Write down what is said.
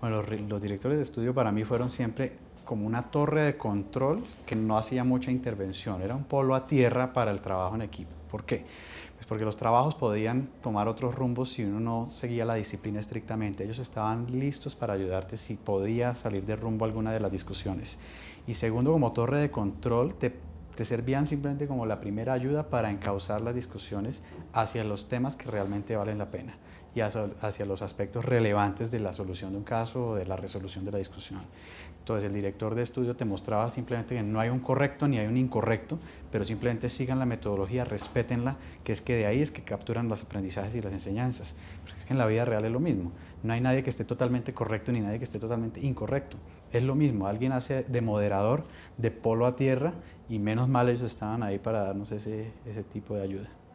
Bueno, los, directores de estudio para mí fueron siempre como una torre de control que no hacía mucha intervención, era un polo a tierra para el trabajo en equipo. ¿Por qué? Pues porque los trabajos podían tomar otros rumbos si uno no seguía la disciplina estrictamente. Ellos estaban listos para ayudarte si podía salir de rumbo alguna de las discusiones. Y segundo, como torre de control, te te servían simplemente como la primera ayuda para encauzar las discusiones hacia los temas que realmente valen la pena y hacia, los aspectos relevantes de la solución de un caso o de la resolución de la discusión. Entonces el director de estudio te mostraba simplemente que no hay un correcto ni hay un incorrecto, pero simplemente sigan la metodología, respétenla, que es que de ahí es que capturan los aprendizajes y las enseñanzas. Porque es que en la vida real es lo mismo. No hay nadie que esté totalmente correcto ni nadie que esté totalmente incorrecto. Es lo mismo, alguien hace de moderador, de polo a tierra, y menos mal ellos estaban ahí para darnos ese, ese tipo de ayuda.